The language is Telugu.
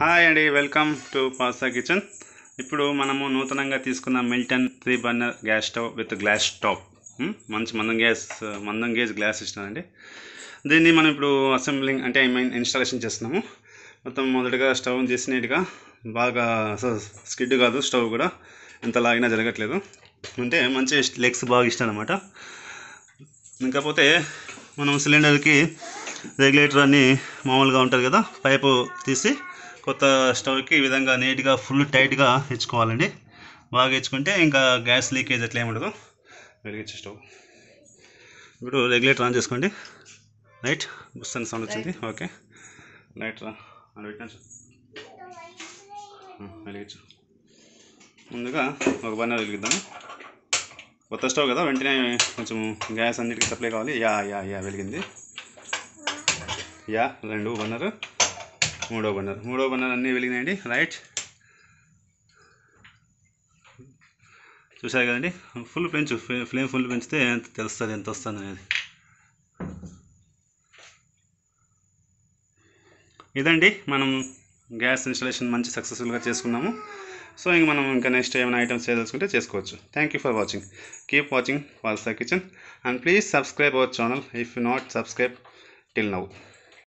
హాయ్ అండి వెల్కమ్ టు పాసా కిచెన్ ఇప్పుడు మనము నూతనంగా తీసుకున్న Milton three burner gas stove with glass stove మంచి మందం గ్యాస్ మందం గేజ్ గ్లాస్ ఇష్టం అండి దీన్ని మనం ఇప్పుడు అసెంబ్లింగ్ అంటే ఐ మీన్ ఇన్స్టాలేషన్ చేస్తున్నాము మొత్తం మొదటగా స్టవ్ చేసి నీట్గా బాగా స్కిడ్ కాదు స్టవ్ కూడా ఎంత లాగినా జరగట్లేదు అంటే మంచి లెగ్స్ బాగా ఇష్టం అనమాట ఇంకపోతే మనం సిలిండర్కి రెగ్యులేటర్ అన్నీ మామూలుగా ఉంటుంది కదా పైపు తీసి కొత్త స్టవ్కి ఈ విధంగా నీట్గా ఫుల్ టైట్గా ఇచ్చుకోవాలండి బాగా ఇచ్చుకుంటే ఇంకా గ్యాస్ లీకేజ్ అట్లా ఏమి ఉండదు వెలిగించే స్టవ్ ఇప్పుడు రెగ్యులేటర్ ఆన్ చేసుకోండి రైట్ బుస్ అని సౌండ్ వచ్చింది ఓకే లైట్ అని వెలిగించు ముందుగా ఒక బర్నర్ వెలిగిద్దాము కొత్త స్టవ్ కదా వెంటనే కొంచెం గ్యాస్ అన్నిటికీ సప్లై కావాలి యా యా యా వెలిగింది యా రెండు బన్నర్ మూడో బన్నర్ మూడో బన్నర్ అన్నీ వెలిగినాయండి రైట్ చూసారు కదండి ఫుల్ పెంచు ఫ్లేమ్ ఫుల్ పెంచితే ఎంత తెలుస్తుంది ఎంత వస్తుంది అనేది ఇదండి మనం గ్యాస్ ఇన్స్టాలేషన్ మంచి సక్సెస్ఫుల్గా చేసుకున్నాము సో ఇంక మనం ఇంకా నెక్స్ట్ ఏమైనా ఐటమ్స్ చేయదలుచుకుంటే చేసుకోవచ్చు thank you for watching keep watching Phalsa kitchen and please subscribe our channel if you not subscribe till now